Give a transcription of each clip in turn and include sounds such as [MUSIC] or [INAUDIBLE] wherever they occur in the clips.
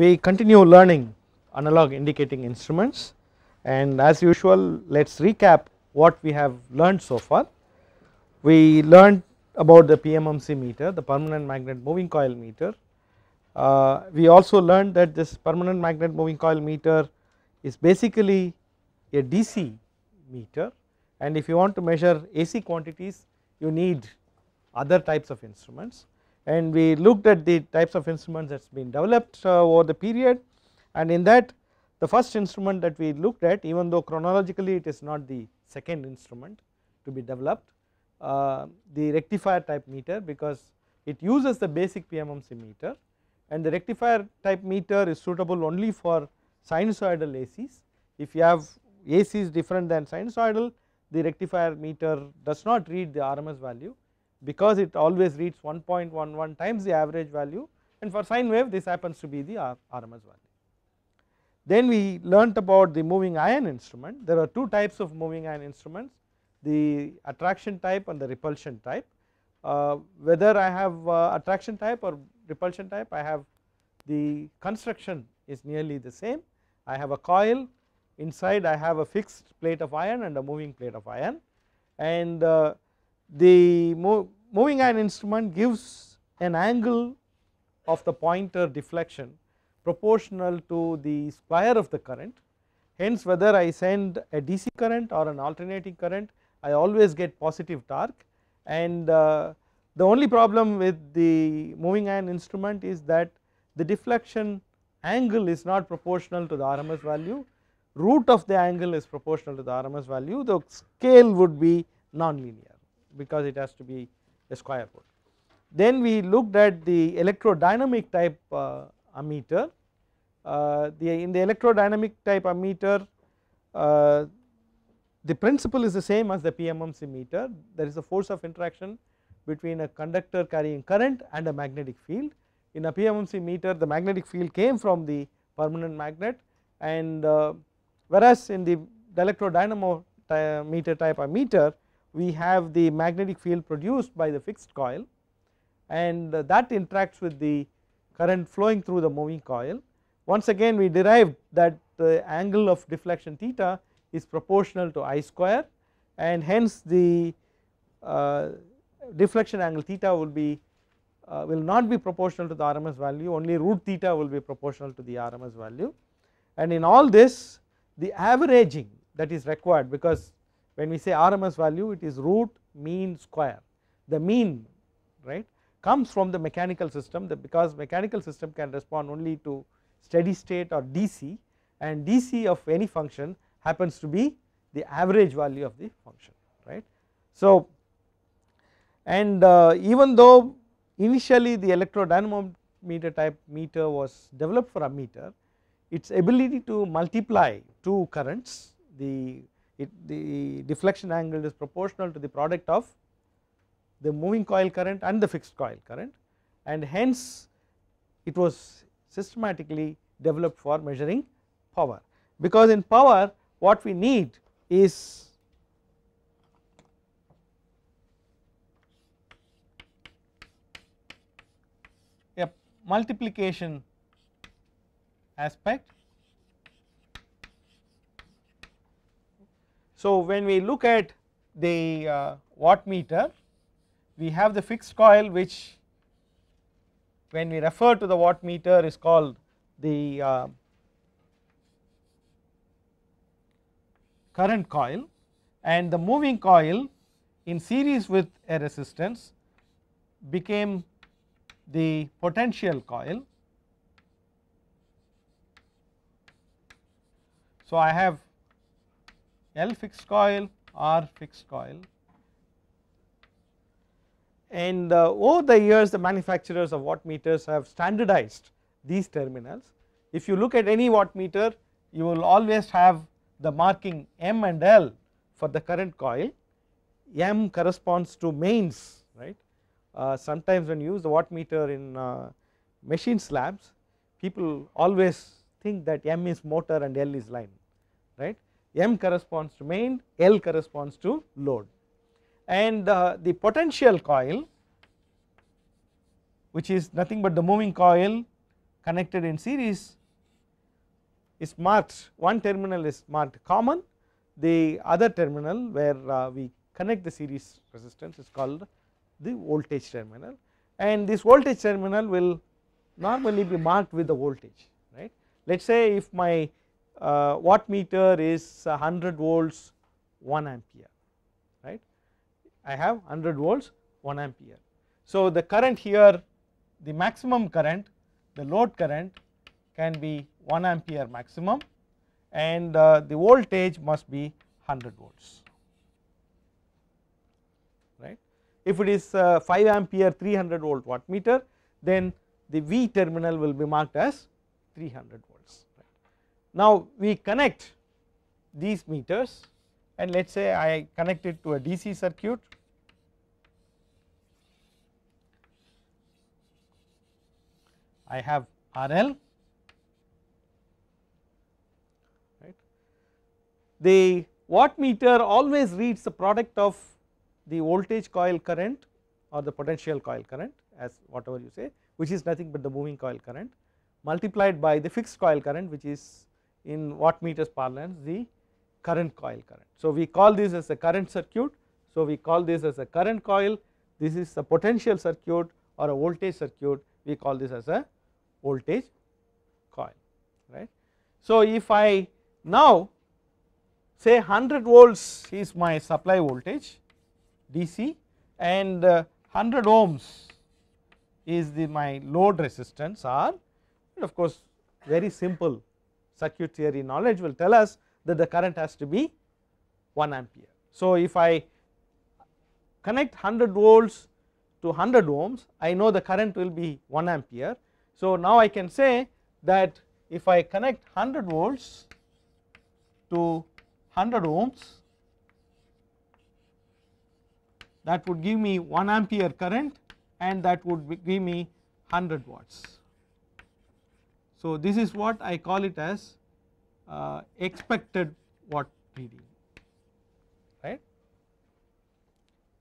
we continue learning analog indicating instruments and as usual let us recap what we have learned so far. We learned about the PMMC meter the permanent magnet moving coil meter. Uh, we also learned that this permanent magnet moving coil meter is basically a DC meter and if you want to measure AC quantities you need other types of instruments and we looked at the types of instruments that has been developed uh, over the period and in that the first instrument that we looked at even though chronologically it is not the second instrument to be developed uh, the rectifier type meter because it uses the basic PMMC meter and the rectifier type meter is suitable only for sinusoidal ACs. If you have ACs different than sinusoidal the rectifier meter does not read the RMS value because it always reads 1.11 times the average value and for sine wave this happens to be the RMS value. Then we learnt about the moving ion instrument. There are two types of moving ion instruments, the attraction type and the repulsion type. Uh, whether I have uh, attraction type or repulsion type, I have the construction is nearly the same. I have a coil, inside I have a fixed plate of iron and a moving plate of iron and uh, the moving iron instrument gives an angle of the pointer deflection proportional to the square of the current. Hence, whether I send a DC current or an alternating current, I always get positive torque and uh, the only problem with the moving iron instrument is that the deflection angle is not proportional to the RMS value, root of the angle is proportional to the RMS value, the scale would be nonlinear because it has to be a square root. Then we looked at the electrodynamic type uh, ammeter. Uh, the, in the electrodynamic type ammeter, uh, the principle is the same as the PMMC meter. There is a force of interaction between a conductor carrying current and a magnetic field. In a PMMC meter, the magnetic field came from the permanent magnet, and uh, whereas in the electrodynamo uh, meter type ammeter, we have the magnetic field produced by the fixed coil and uh, that interacts with the current flowing through the moving coil. Once again we derived that the angle of deflection theta is proportional to I square and hence the uh, deflection angle theta will be uh, will not be proportional to the RMS value only root theta will be proportional to the RMS value and in all this the averaging that is required because when we say RMS value it is root mean square the mean right comes from the mechanical system because mechanical system can respond only to steady state or DC and DC of any function happens to be the average value of the function right. So and uh, even though initially the electrodynamic type meter was developed for a meter, its ability to multiply two currents the it the deflection angle is proportional to the product of the moving coil current and the fixed coil current and hence it was systematically developed for measuring power. Because in power what we need is a multiplication aspect So when we look at the uh, wattmeter we have the fixed coil which when we refer to the wattmeter is called the uh, current coil and the moving coil in series with a resistance became the potential coil. So, I have L fixed coil, R fixed coil and uh, over the years the manufacturers of watt meters have standardized these terminals. If you look at any watt meter you will always have the marking M and L for the current coil, M corresponds to mains right. Uh, sometimes when you use the watt meter in uh, machine slabs people always think that M is motor and L is line right. M corresponds to main, L corresponds to load and uh, the potential coil which is nothing but the moving coil connected in series is marked one terminal is marked common the other terminal where uh, we connect the series resistance is called the voltage terminal and this voltage terminal will normally be marked with the voltage right. Let us say if my uh, watt meter is 100 volts 1 ampere right I have 100 volts 1 ampere. So the current here the maximum current the load current can be 1 ampere maximum and uh, the voltage must be 100 volts right. If it is uh, 5 ampere 300 volt watt meter then the V terminal will be marked as 300 volts. Now we connect these meters and let us say I connect it to a DC circuit I have RL right. The meter always reads the product of the voltage coil current or the potential coil current as whatever you say which is nothing but the moving coil current multiplied by the fixed coil current which is in watt meters parlance the current coil current. So, we call this as a current circuit. So, we call this as a current coil this is a potential circuit or a voltage circuit we call this as a voltage coil right. So, if I now say 100 volts is my supply voltage DC and 100 uh, ohms is the my load resistance R and of course very simple circuit theory knowledge will tell us that the current has to be 1 ampere. So, if I connect 100 volts to 100 ohms I know the current will be 1 ampere. So, now I can say that if I connect 100 volts to 100 ohms that would give me 1 ampere current and that would give me 100 watts. So this is what I call it as uh, expected watt reading right.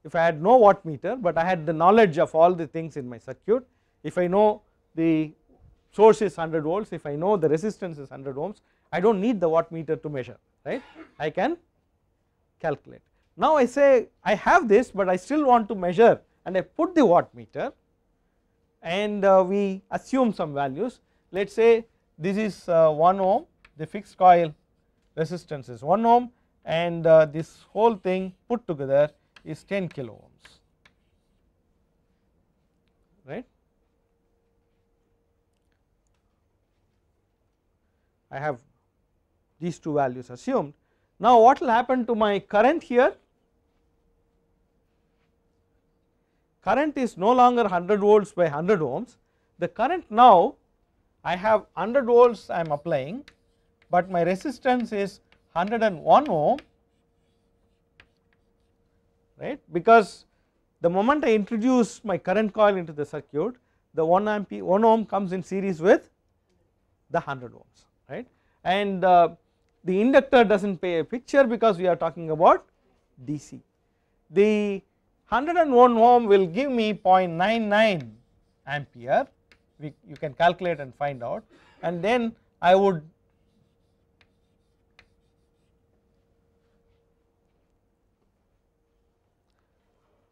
If I had no watt meter but I had the knowledge of all the things in my circuit, if I know the source is 100 volts, if I know the resistance is 100 ohms, I do not need the watt meter to measure right, I can calculate. Now I say I have this but I still want to measure and I put the watt meter and uh, we assume some values let us say this is uh, 1 ohm the fixed coil resistance is 1 ohm and uh, this whole thing put together is 10 kilo ohms right. I have these two values assumed. Now what will happen to my current here? Current is no longer 100 volts by 100 ohms, the current now I have 100 volts I am applying, but my resistance is 101 ohm right because the moment I introduce my current coil into the circuit the 1 ampere, 1 ohm comes in series with the 100 ohms right and uh, the inductor does not pay a picture because we are talking about DC. The 101 ohm will give me 0.99 ampere we, you can calculate and find out and then I would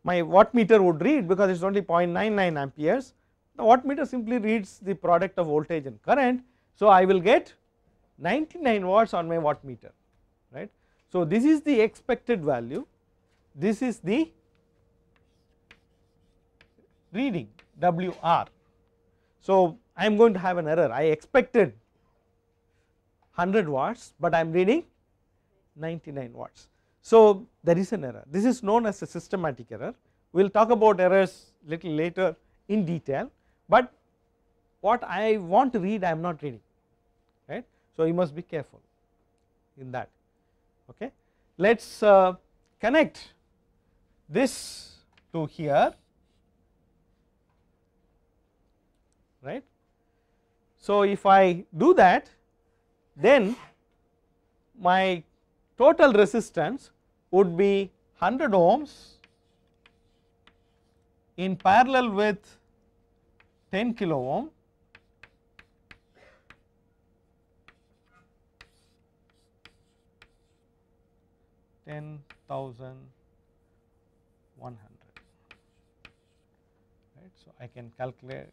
my wattmeter would read because it is only 0.99 amperes the wattmeter simply reads the product of voltage and current. So, I will get 99 watts on my wattmeter right. So, this is the expected value this is the reading WR so, I am going to have an error I expected 100 watts, but I am reading 99 watts. So, there is an error this is known as a systematic error we will talk about errors little later in detail, but what I want to read I am not reading right. So, you must be careful in that okay. Let us uh, connect this to here right. So, if I do that then my total resistance would be 100 ohms in parallel with 10 kilo ohm ten thousand one hundred right. So, I can calculate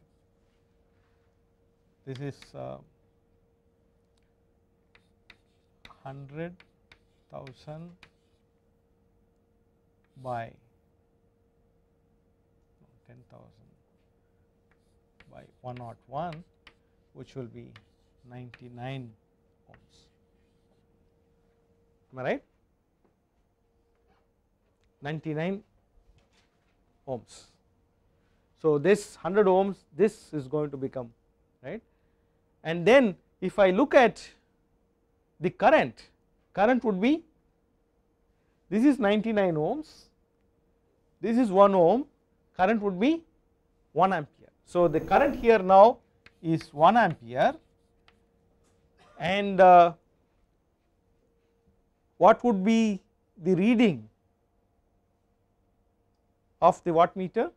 this is uh, 100,000 by 10,000 by 101 which will be 99 ohms am I right 99 ohms. So, this 100 ohms this is going to become and then if I look at the current, current would be this is 99 ohms, this is 1 ohm, current would be 1 ampere. So, the current here now is 1 ampere and uh, what would be the reading of the wattmeter?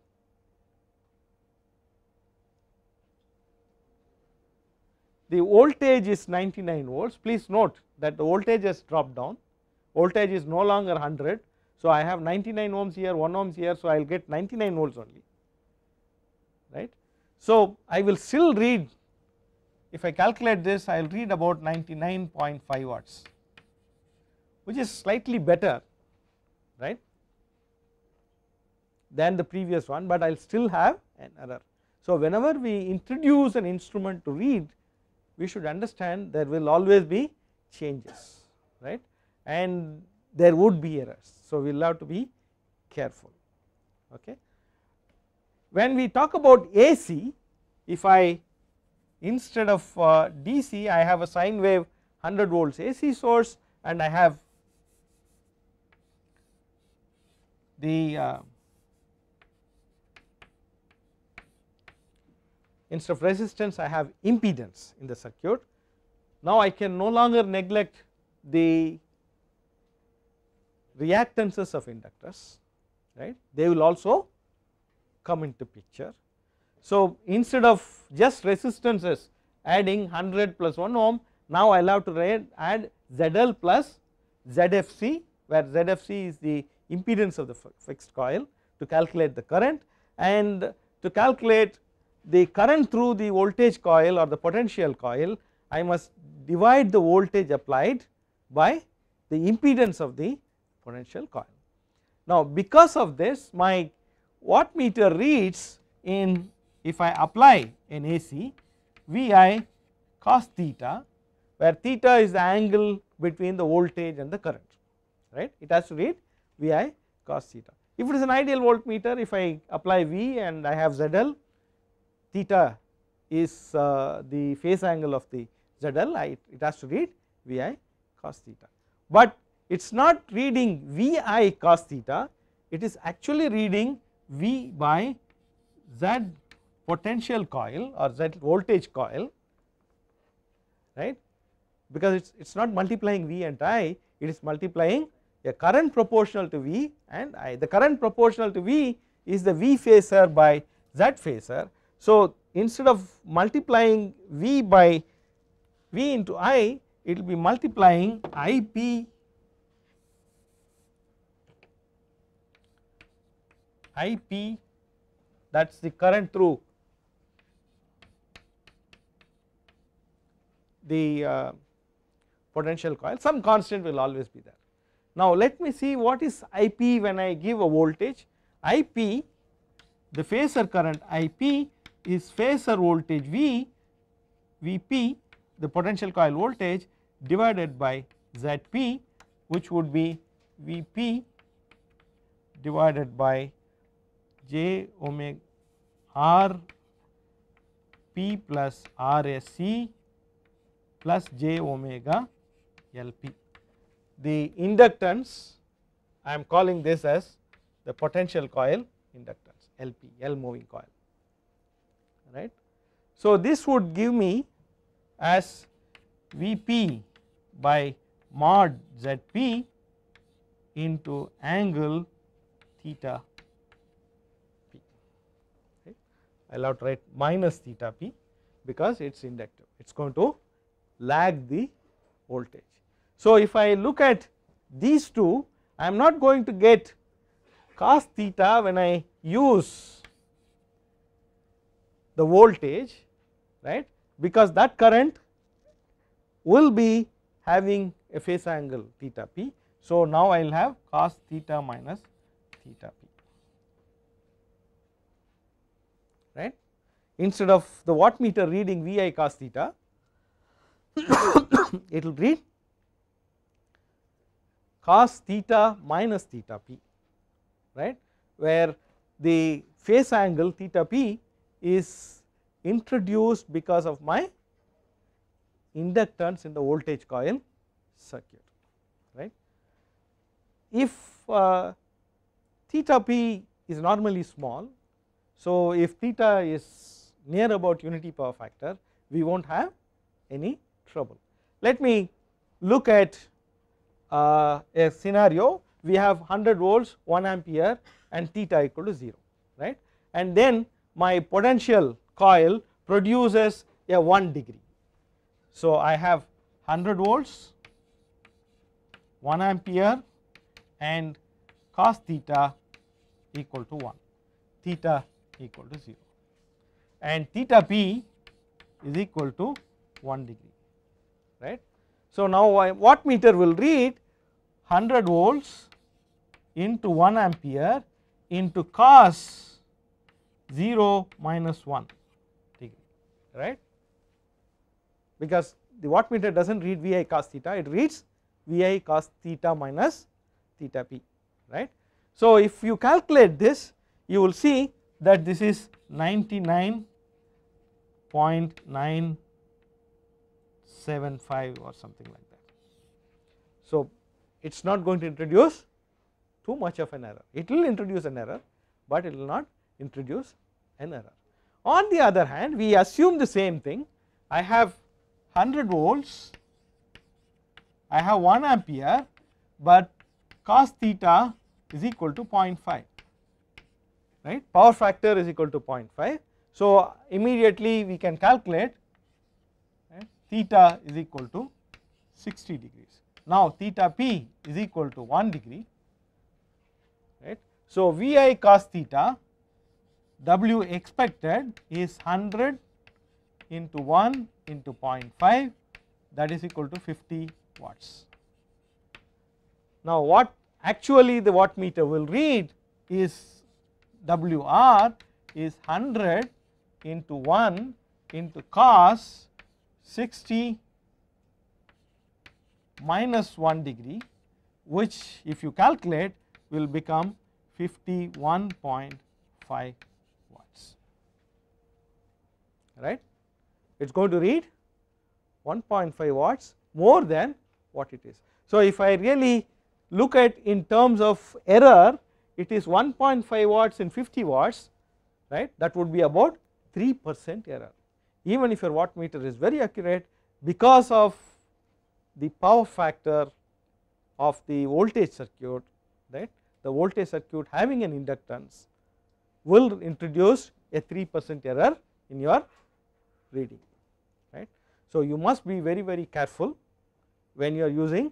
the voltage is 99 volts please note that the voltage has dropped down voltage is no longer 100 so I have 99 ohms here 1 ohms here so I will get 99 volts only right so I will still read if I calculate this I will read about 99.5 watts which is slightly better right than the previous one but I will still have an error so whenever we introduce an instrument to read we should understand there will always be changes right and there would be errors. So, we will have to be careful okay. When we talk about AC if I instead of uh, DC I have a sine wave 100 volts AC source and I have the uh, instead of resistance I have impedance in the circuit. Now I can no longer neglect the reactances of inductors right they will also come into picture. So, instead of just resistances adding 100 plus 1 ohm now I will have to add ZL plus ZFC where ZFC is the impedance of the fixed coil to calculate the current and to calculate the current through the voltage coil or the potential coil, I must divide the voltage applied by the impedance of the potential coil. Now, because of this my watt meter reads in if I apply an AC Vi cos theta where theta is the angle between the voltage and the current right it has to read Vi cos theta. If it is an ideal voltmeter if I apply V and I have ZL theta is uh, the phase angle of the ZL I, it has to read Vi cos theta. But it is not reading Vi cos theta it is actually reading V by Z potential coil or Z voltage coil right because it is it's not multiplying V and I it is multiplying a current proportional to V and I the current proportional to V is the V phasor by Z phasor so, instead of multiplying V by V into I it will be multiplying I P I P that is the current through the uh, potential coil some constant will always be there. Now let me see what is IP when I give a voltage IP the phasor current IP is phasor voltage V Vp the potential coil voltage divided by Zp which would be Vp divided by j omega r p plus RSC plus j omega Lp. The inductance I am calling this as the potential coil inductance Lp, L moving coil right. So this would give me as Vp by mod Zp into angle theta p. Okay. I will write minus theta p because it is inductive, it is going to lag the voltage. So if I look at these two, I am not going to get cos theta when I use the voltage right because that current will be having a phase angle theta p. So, now I will have cos theta minus theta p right instead of the wattmeter reading V i cos theta [COUGHS] it will read cos theta minus theta p right where the phase angle theta p is introduced because of my inductance in the voltage coil circuit right. If uh, theta p is normally small, so if theta is near about unity power factor we will not have any trouble. Let me look at uh, a scenario we have 100 volts 1 ampere and theta equal to 0 right and then my potential coil produces a 1 degree. So, I have 100 volts, 1 ampere and cos theta equal to 1, theta equal to 0 and theta B is equal to 1 degree right. So, now I, watt meter will read 100 volts into 1 ampere into cos 0 minus 1 degree right because the wattmeter does not read Vi cos theta it reads Vi cos theta minus theta p right. So if you calculate this you will see that this is 99.975 or something like that. So it is not going to introduce too much of an error it will introduce an error but it will not introduce an error. On the other hand we assume the same thing I have 100 volts I have 1 ampere but cos theta is equal to 0.5 right power factor is equal to 0.5. So immediately we can calculate right, theta is equal to 60 degrees. Now theta p is equal to 1 degree right. So Vi cos theta W expected is 100 into 1 into 0.5 that is equal to 50 watts. Now, what actually the watt meter will read is WR is 100 into 1 into cos 60 minus 1 degree which if you calculate will become 51.5 right it is going to read 1.5 watts more than what it is. So, if I really look at in terms of error it is 1.5 watts in 50 watts right that would be about 3 percent error even if your watt meter is very accurate because of the power factor of the voltage circuit right the voltage circuit having an inductance will introduce a 3 percent error in your reading right. So, you must be very very careful when you are using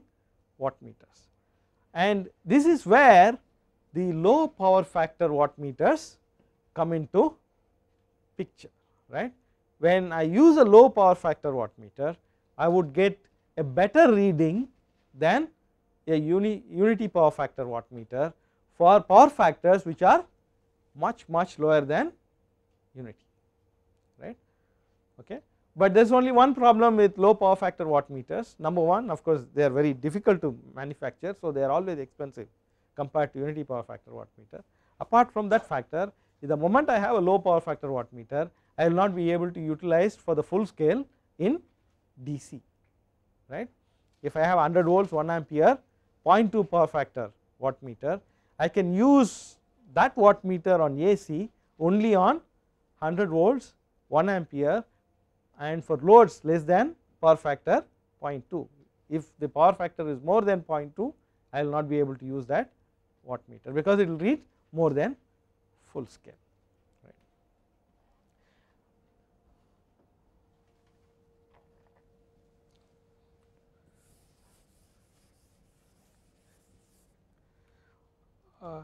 watt meters and this is where the low power factor watt meters come into picture right. When I use a low power factor watt meter I would get a better reading than a uni, unity power factor watt meter for power factors which are much much lower than unity okay. But there is only one problem with low power factor watt meters number one of course they are very difficult to manufacture so they are always expensive compared to unity power factor watt meter. Apart from that factor the moment I have a low power factor watt meter I will not be able to utilize for the full scale in DC right. If I have 100 volts 1 ampere 0.2 power factor watt meter I can use that watt meter on AC only on 100 volts 1 ampere and for loads less than power factor 0.2. If the power factor is more than 0.2, I will not be able to use that watt meter because it will read more than full scale. Right. Uh,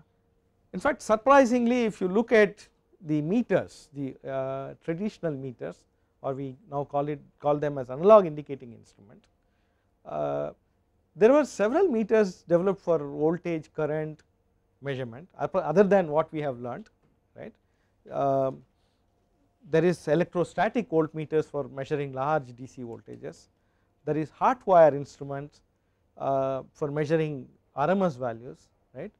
in fact, surprisingly, if you look at the meters, the uh, traditional meters, or we now call it call them as analog indicating instrument. Uh, there were several meters developed for voltage current measurement other than what we have learned right. Uh, there is electrostatic voltmeters for measuring large DC voltages, there is hot wire instruments uh, for measuring RMS values right,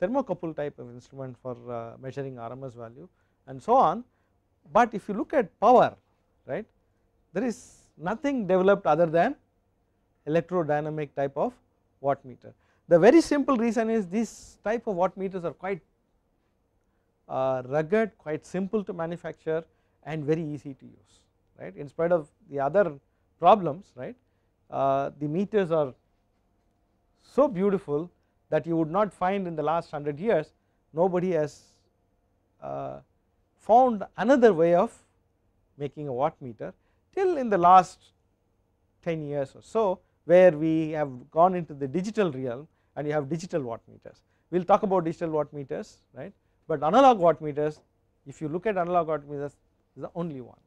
thermocouple type of instrument for uh, measuring RMS value and so on. But if you look at power right. There is nothing developed other than electrodynamic type of watt meter. The very simple reason is these type of watt meters are quite uh, rugged, quite simple to manufacture and very easy to use right in spite of the other problems right uh, the meters are so beautiful that you would not find in the last 100 years nobody has uh, found another way of making a watt meter till in the last 10 years or so where we have gone into the digital realm and you have digital watt meters. We will talk about digital watt meters right, but analog watt meters if you look at analog watt meters is the only one.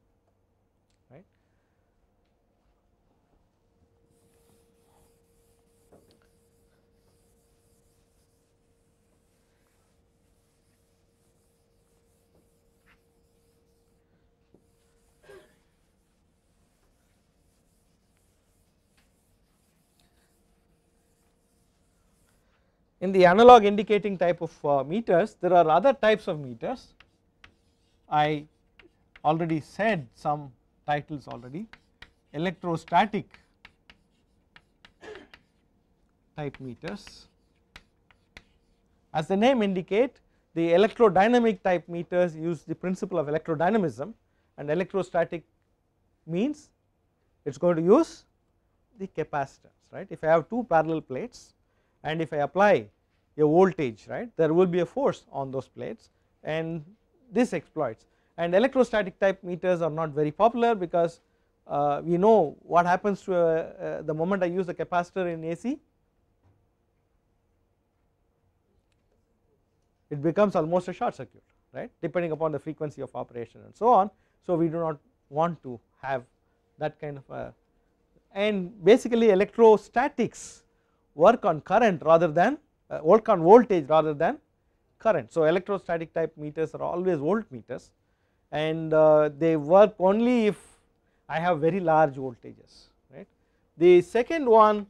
in the analog indicating type of uh, meters there are other types of meters I already said some titles already electrostatic type meters as the name indicate the electrodynamic type meters use the principle of electrodynamism and electrostatic means it is going to use the capacitance right if I have two parallel plates and if I apply a voltage right there will be a force on those plates and this exploits and electrostatic type meters are not very popular because uh, we know what happens to uh, uh, the moment I use the capacitor in AC it becomes almost a short circuit right depending upon the frequency of operation and so on. So, we do not want to have that kind of a uh, and basically electrostatics work on current rather than uh, work on voltage rather than current. So, electrostatic type meters are always volt meters and uh, they work only if I have very large voltages right. The second one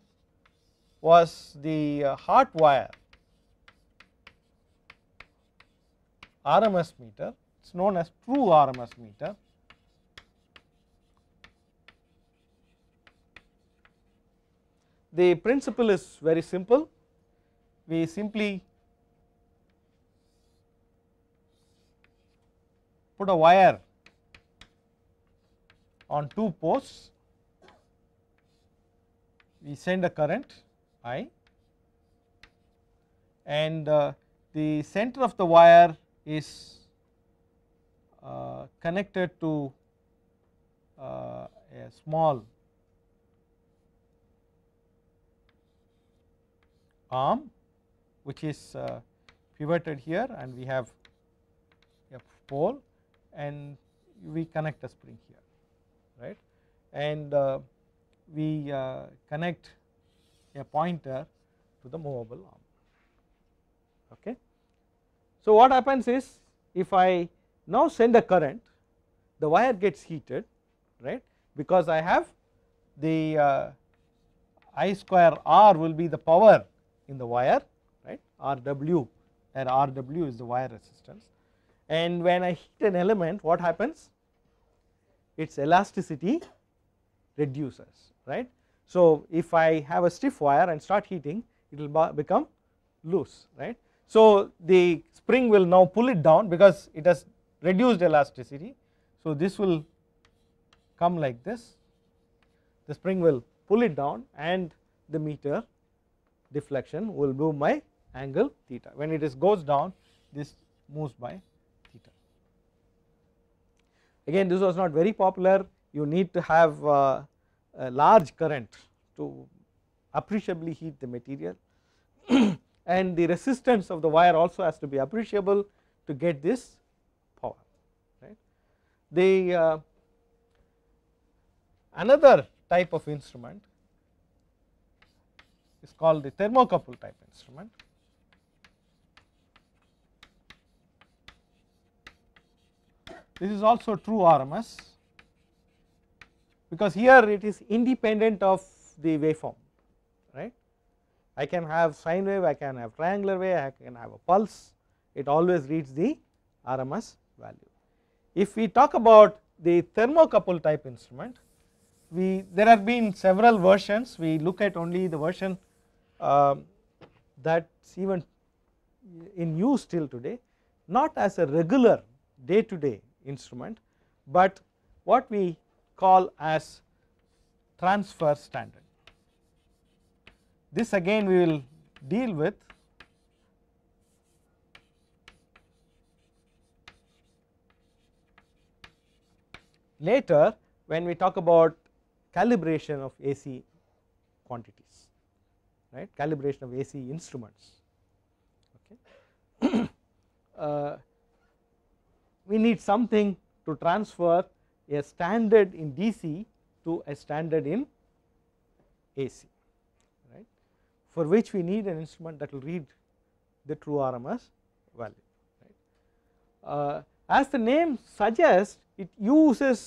was the uh, hot wire RMS meter it is known as true RMS meter The principle is very simple. We simply put a wire on two posts, we send a current I and uh, the center of the wire is uh, connected to uh, a small arm which is uh, pivoted here and we have a pole and we connect a spring here right and uh, we uh, connect a pointer to the movable arm okay. So what happens is if I now send a current the wire gets heated right because I have the uh, I square R will be the power in the wire right Rw and Rw is the wire resistance and when I heat an element what happens its elasticity reduces right. So, if I have a stiff wire and start heating it will become loose right. So, the spring will now pull it down because it has reduced elasticity. So, this will come like this the spring will pull it down and the meter deflection will move my angle theta. When it is goes down this moves by theta. Again this was not very popular you need to have uh, a large current to appreciably heat the material [CLEARS THROAT] and the resistance of the wire also has to be appreciable to get this power right. The uh, another type of instrument is called the thermocouple type instrument. This is also true RMS because here it is independent of the waveform right. I can have sine wave, I can have triangular wave, I can have a pulse it always reads the RMS value. If we talk about the thermocouple type instrument we there have been several versions we look at only the version um, that's even in use till today not as a regular day to day instrument, but what we call as transfer standard. This again we will deal with later when we talk about calibration of AC quantity right calibration of AC instruments okay. [COUGHS] uh, we need something to transfer a standard in DC to a standard in AC right for which we need an instrument that will read the true RMS value right. Uh, as the name suggests it uses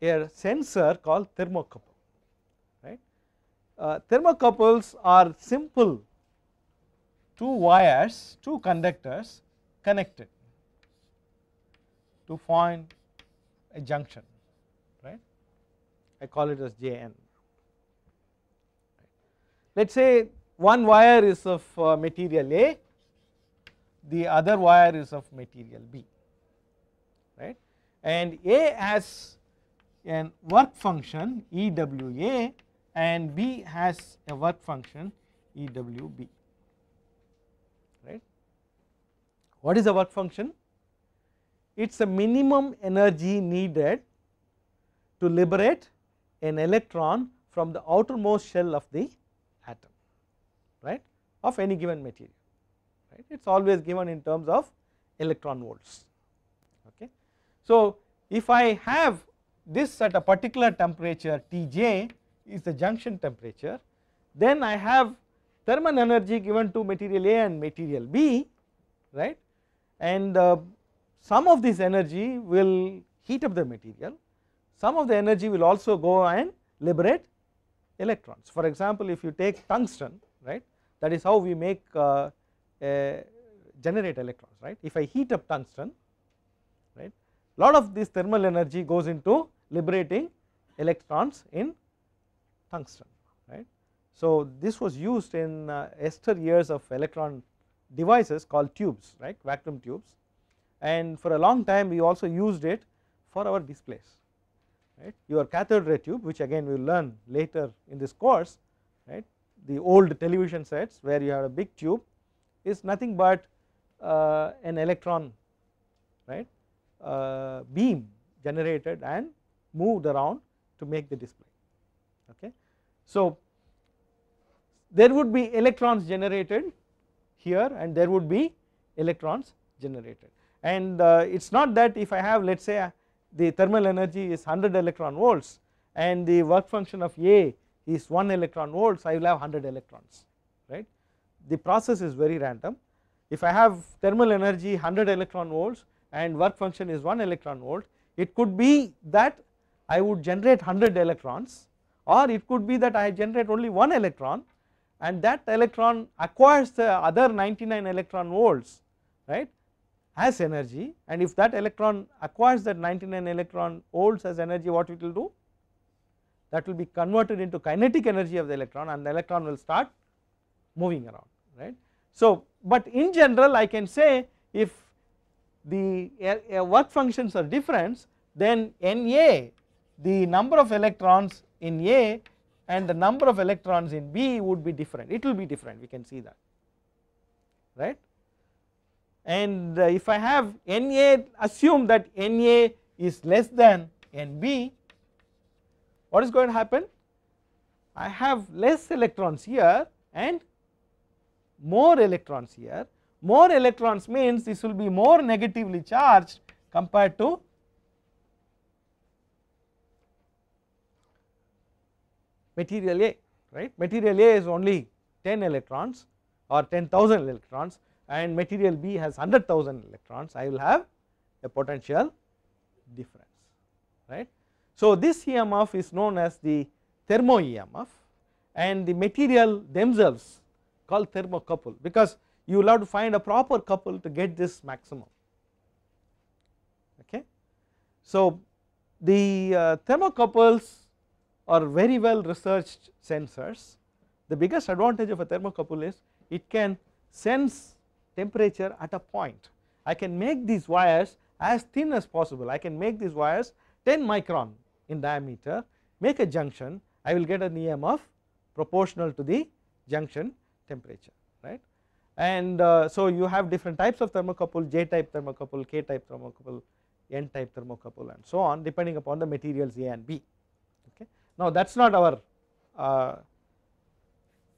a sensor called thermocouple uh, thermocouples are simple two wires, two conductors connected to form a junction, right. I call it as JN. Let us say one wire is of uh, material A, the other wire is of material B, right. And A has an work function EWA and B has a work function EWB right. What is the work function? It is the minimum energy needed to liberate an electron from the outermost shell of the atom right of any given material right it is always given in terms of electron volts okay. So, if I have this at a particular temperature Tj is the junction temperature. Then I have thermal energy given to material A and material B right and uh, some of this energy will heat up the material, some of the energy will also go and liberate electrons. For example, if you take tungsten right that is how we make uh, uh, generate electrons right. If I heat up tungsten right lot of this thermal energy goes into liberating electrons in tungsten right. So, this was used in uh, ester years of electron devices called tubes right vacuum tubes and for a long time we also used it for our displays right your cathode ray tube which again we will learn later in this course right the old television sets where you have a big tube is nothing but uh, an electron right uh, beam generated and moved around to make the display so, there would be electrons generated here and there would be electrons generated and uh, it is not that if I have let us say uh, the thermal energy is 100 electron volts and the work function of A is 1 electron volts I will have 100 electrons right. The process is very random if I have thermal energy 100 electron volts and work function is 1 electron volt it could be that I would generate 100 electrons or it could be that I generate only one electron and that electron acquires the other 99 electron volts right as energy and if that electron acquires that 99 electron volts as energy what it will do that will be converted into kinetic energy of the electron and the electron will start moving around right. So, but in general I can say if the work functions are different then Na the number of electrons in A and the number of electrons in B would be different, it will be different, we can see that, right. And uh, if I have Na, assume that Na is less than Nb, what is going to happen? I have less electrons here and more electrons here. More electrons means this will be more negatively charged compared to material A right. Material A is only 10 electrons or 10,000 electrons and material B has 100,000 electrons I will have a potential difference right. So, this EMF is known as the thermo EMF and the material themselves called thermocouple because you will have to find a proper couple to get this maximum okay. So, the uh, thermocouples or very well researched sensors the biggest advantage of a thermocouple is it can sense temperature at a point. I can make these wires as thin as possible I can make these wires 10 micron in diameter make a junction I will get an EMF proportional to the junction temperature right and uh, so you have different types of thermocouple J type thermocouple K type thermocouple N type thermocouple and so on depending upon the materials A and B. Now that is not our uh,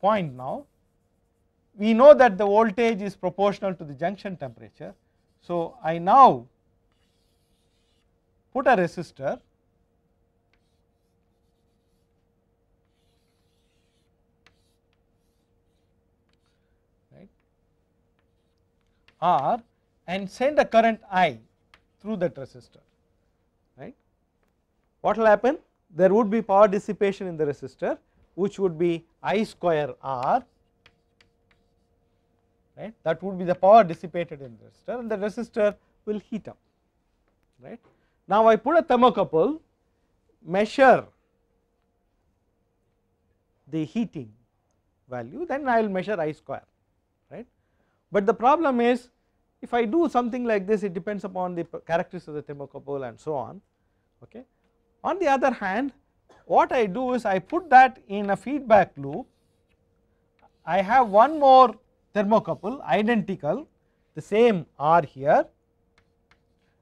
point now. We know that the voltage is proportional to the junction temperature. So I now put a resistor right R and send a current I through that resistor right. What will happen? there would be power dissipation in the resistor which would be I square R right that would be the power dissipated in the resistor and the resistor will heat up right. Now, I put a thermocouple measure the heating value then I will measure I square right. But the problem is if I do something like this it depends upon the characteristics of the thermocouple and so on okay. On the other hand what I do is I put that in a feedback loop, I have one more thermocouple identical the same R here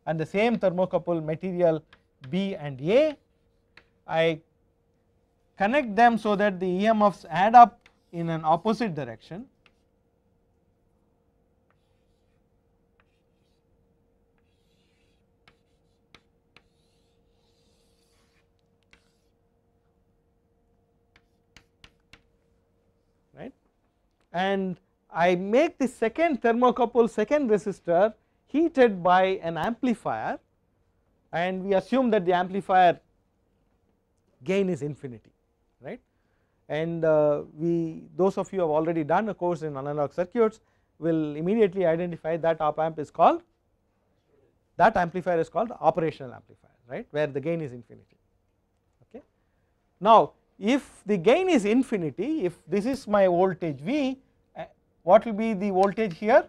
and the same thermocouple material B and A. I connect them so that the EMFs add up in an opposite direction and I make the second thermocouple second resistor heated by an amplifier and we assume that the amplifier gain is infinity right and uh, we those of you have already done a course in analog circuits will immediately identify that op amp is called that amplifier is called operational amplifier right where the gain is infinity okay now if the gain is infinity, if this is my voltage V, eh, what will be the voltage here?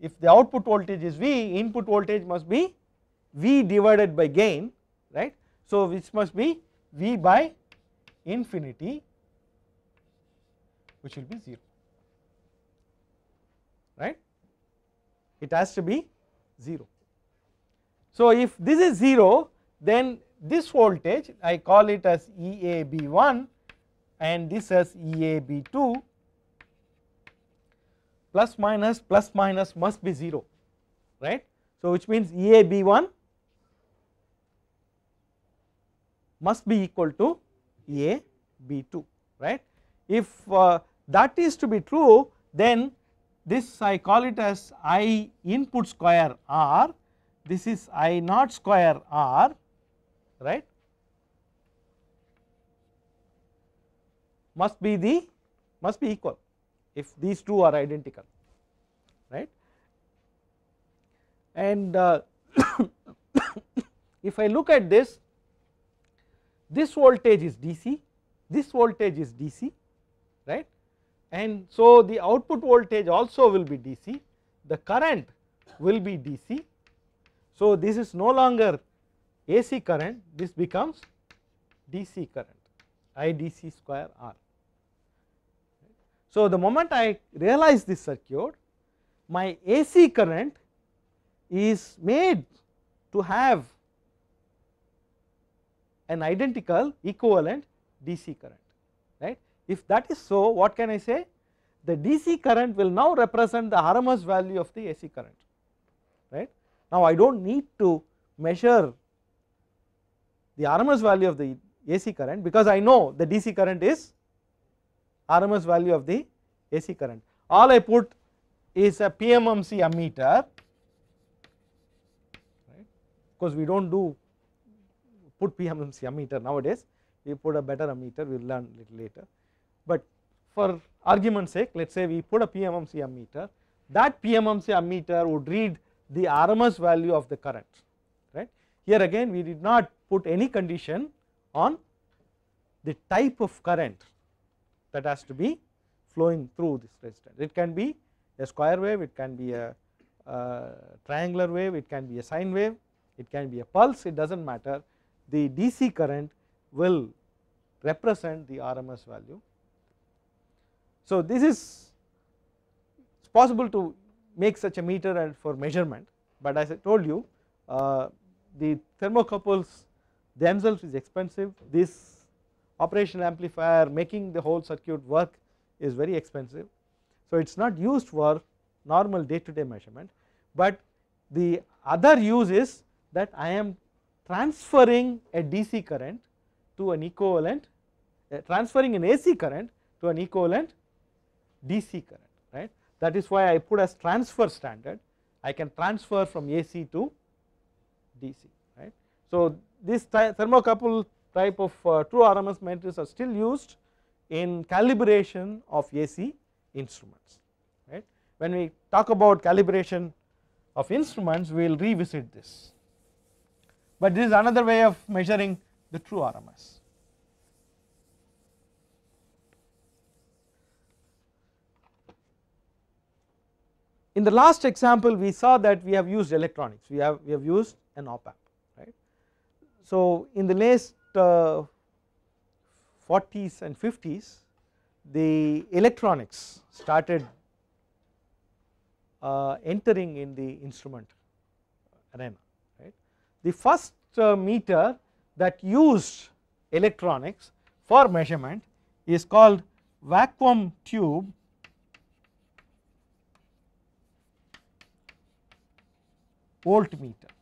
If the output voltage is V, input voltage must be V divided by gain, right. So, which must be V by infinity, which will be 0, right. It has to be 0. So, if this is 0, then this voltage I call it as EAB1 and this as EAB2 plus minus plus minus must be 0 right. So, which means EAB1 must be equal to EAB2 right. If uh, that is to be true then this I call it as I input square R this is I naught square R right must be the must be equal if these two are identical right and uh, [COUGHS] if I look at this this voltage is DC this voltage is DC right and so the output voltage also will be DC the current will be DC so this is no longer AC current this becomes DC current I DC square R. So, the moment I realize this circuit my AC current is made to have an identical equivalent DC current right. If that is so what can I say the DC current will now represent the RMS value of the AC current right. Now, I do not need to measure the RMS value of the AC current because I know the DC current is RMS value of the AC current. All I put is a PMMC ammeter right because we do not do put PMMC ammeter nowadays we put a better ammeter we will learn little later. But for argument's sake let us say we put a PMMC ammeter that PMMC ammeter would read the RMS value of the current here again we did not put any condition on the type of current that has to be flowing through this resistor. It can be a square wave, it can be a, a triangular wave, it can be a sine wave, it can be a pulse, it does not matter. The DC current will represent the RMS value. So, this is it's possible to make such a meter and for measurement, but as I told you uh, the thermocouples themselves is expensive this operational amplifier making the whole circuit work is very expensive. So, it is not used for normal day to day measurement, but the other use is that I am transferring a DC current to an equivalent uh, transferring an AC current to an equivalent DC current right that is why I put as transfer standard I can transfer from AC to DC right. So this thermocouple type of uh, true RMS matrices are still used in calibration of AC instruments right. When we talk about calibration of instruments we will revisit this, but this is another way of measuring the true RMS. In the last example, we saw that we have used electronics, we have, we have used an op amp right. So, in the late uh, 40s and 50s the electronics started uh, entering in the instrument arena right. The first uh, meter that used electronics for measurement is called vacuum tube voltmeter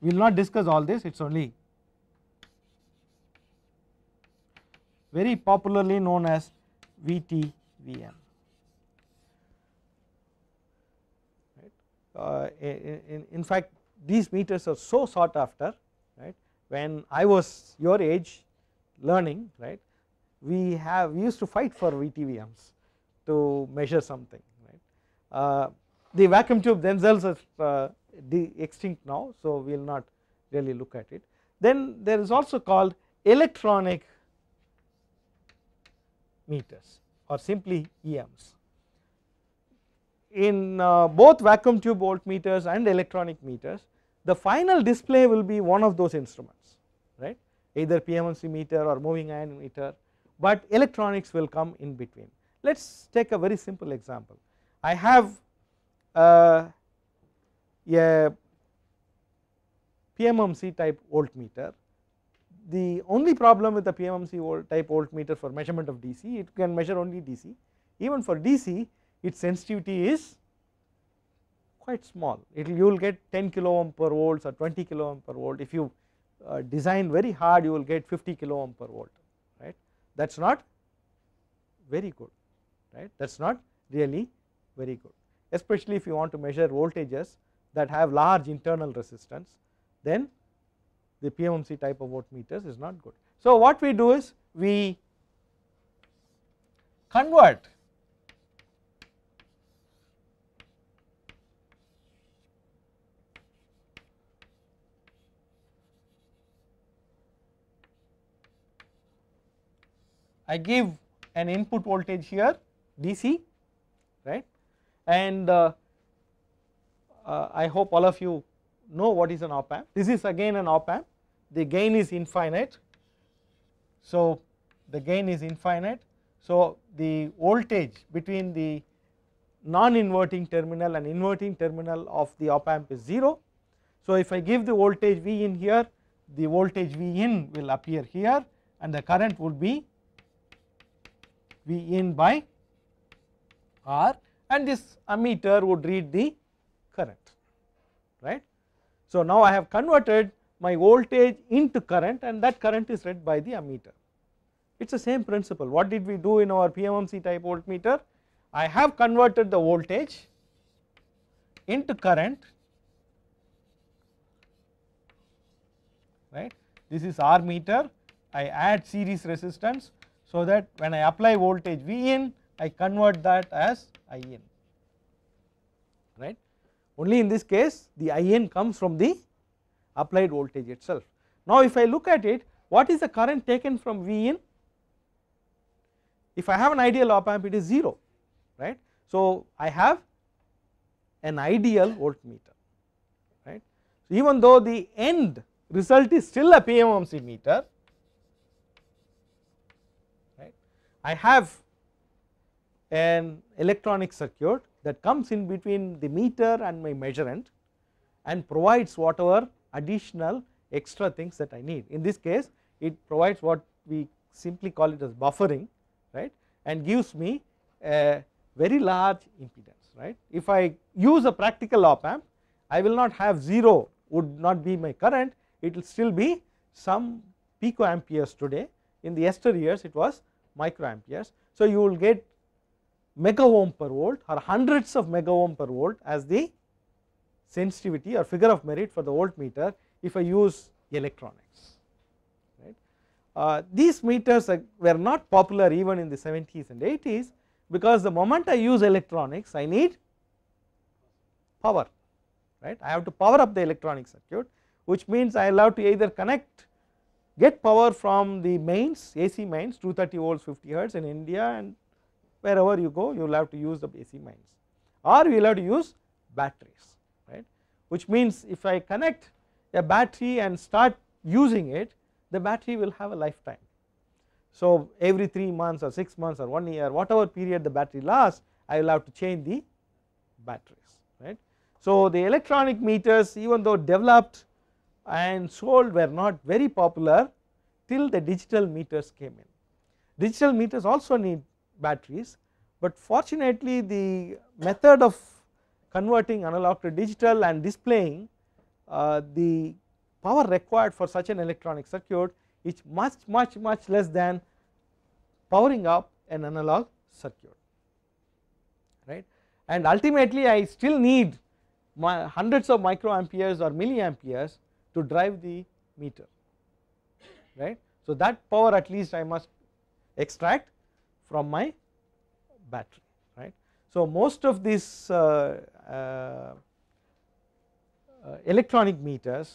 we will not discuss all this it is only very popularly known as VTVM. Uh, in, in fact, these meters are so sought after. Right. When I was your age learning, right, we have we used to fight for VTVMs to measure something. Right. Uh, the vacuum tube themselves are uh, de extinct now. So, we will not really look at it. Then there is also called electronic meters or simply EMs. In uh, both vacuum tube voltmeters and electronic meters, the final display will be one of those instruments, right? either PMMC meter or moving ion meter, but electronics will come in between. Let us take a very simple example. I have uh, a PMMC type voltmeter. The only problem with the PMMC type voltmeter for measurement of DC, it can measure only DC. Even for DC, its sensitivity is quite small. It will you will get 10 kilo ohm per volt or 20 kilo ohm per volt. If you uh, design very hard, you will get 50 kilo ohm per volt. Right? That's not very good. Right? That's not really very good. Especially if you want to measure voltages that have large internal resistance then the PMMC type of voltmeters is not good. So, what we do is we convert I give an input voltage here DC right and uh, uh, I hope all of you know what is an op amp. This is again an op amp, the gain is infinite. So, the gain is infinite. So, the voltage between the non inverting terminal and inverting terminal of the op amp is 0. So, if I give the voltage V in here, the voltage V in will appear here and the current would be V in by R and this ammeter would read the current right. So, now I have converted my voltage into current and that current is read by the ammeter. It is the same principle what did we do in our PMMC type voltmeter? I have converted the voltage into current right. This is R meter I add series resistance so that when I apply voltage V in I convert that as I in only in this case the I n comes from the applied voltage itself. Now, if I look at it what is the current taken from V in? If I have an ideal op amp it is 0 right. So, I have an ideal voltmeter right. So, even though the end result is still a PMMC meter right, I have an electronic circuit that comes in between the meter and my measurement and provides whatever additional extra things that I need. In this case it provides what we simply call it as buffering right and gives me a very large impedance right. If I use a practical op amp I will not have 0 would not be my current it will still be some picoamperes today in the ester years it was microamperes. So, you will get mega ohm per volt or hundreds of mega ohm per volt as the sensitivity or figure of merit for the voltmeter if I use electronics. Right. Uh, these meters were not popular even in the 70s and 80s because the moment I use electronics I need power right I have to power up the electronic circuit which means I will have to either connect get power from the mains AC mains 230 volts 50 hertz in India and wherever you go you will have to use the AC mines or we will have to use batteries right which means if I connect a battery and start using it the battery will have a lifetime. So, every 3 months or 6 months or 1 year whatever period the battery lasts I will have to change the batteries right. So, the electronic meters even though developed and sold were not very popular till the digital meters came in. Digital meters also need batteries, but fortunately the method of converting analog to digital and displaying uh, the power required for such an electronic circuit is much much much less than powering up an analog circuit right and ultimately I still need hundreds of microamperes or milliamperes to drive the meter right. So, that power at least I must extract from my battery right. So, most of these uh, uh, uh, electronic meters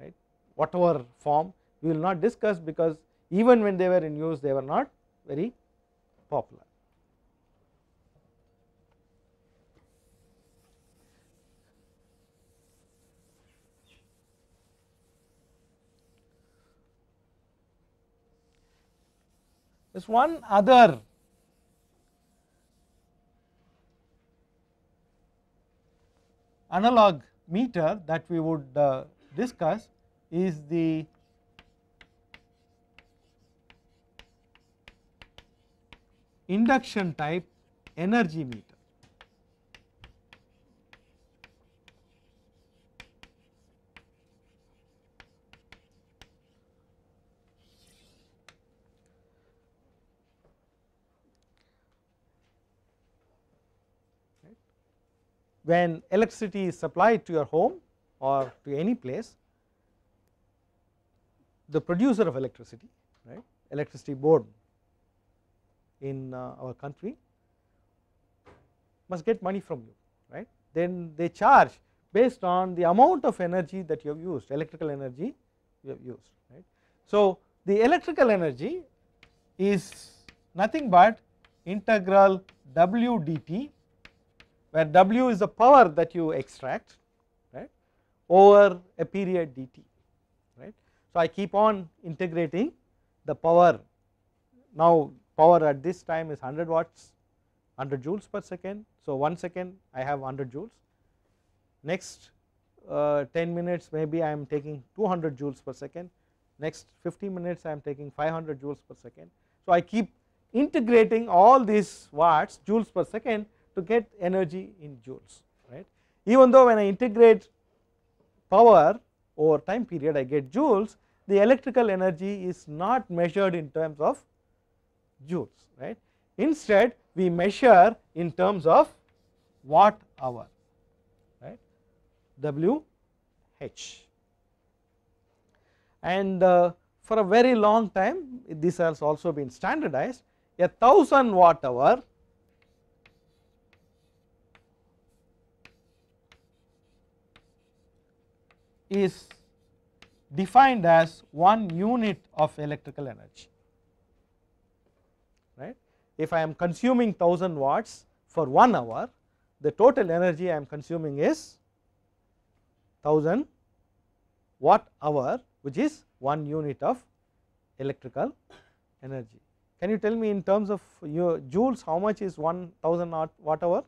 right whatever form we will not discuss because even when they were in use they were not very popular. There is one other analog meter that we would uh, discuss is the induction type energy meter. when electricity is supplied to your home or to any place, the producer of electricity, right, electricity board in uh, our country must get money from you, right. Then they charge based on the amount of energy that you have used, electrical energy you have used, right. So, the electrical energy is nothing but integral w dt where W is the power that you extract right over a period dt right. So, I keep on integrating the power now power at this time is 100 watts 100 joules per second. So, 1 second I have 100 joules next uh, 10 minutes maybe I am taking 200 joules per second next 50 minutes I am taking 500 joules per second. So, I keep integrating all these watts joules per second to get energy in joules right. Even though when I integrate power over time period I get joules the electrical energy is not measured in terms of joules right. Instead we measure in terms of watt hour right W H and uh, for a very long time this has also been standardized a 1000 watt hour is defined as one unit of electrical energy right. If I am consuming 1000 watts for 1 hour the total energy I am consuming is 1000 watt hour which is 1 unit of electrical energy. Can you tell me in terms of joules how much is 1000 watt hour?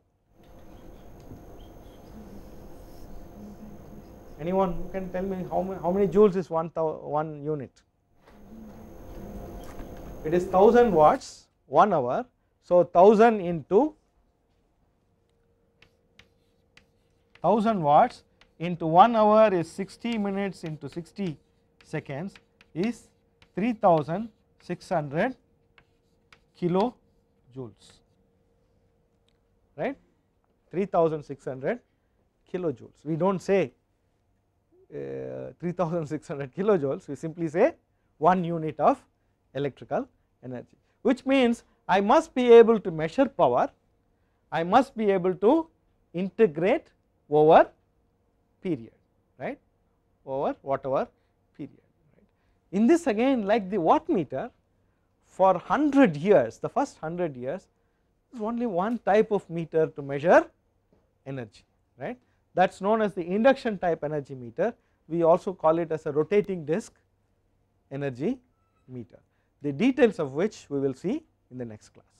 Anyone who can tell me how many, how many joules is one, one unit? It is 1000 watts 1 hour. So, 1000 into 1000 watts into 1 hour is 60 minutes into 60 seconds is 3600 kilojoules, right? 3600 kilojoules. We do not say uh, 3600 kilojoules we simply say 1 unit of electrical energy which means I must be able to measure power I must be able to integrate over period right over whatever period right. In this again like the wattmeter for 100 years the first 100 years is only one type of meter to measure energy right that is known as the induction type energy meter. We also call it as a rotating disc energy meter, the details of which we will see in the next class.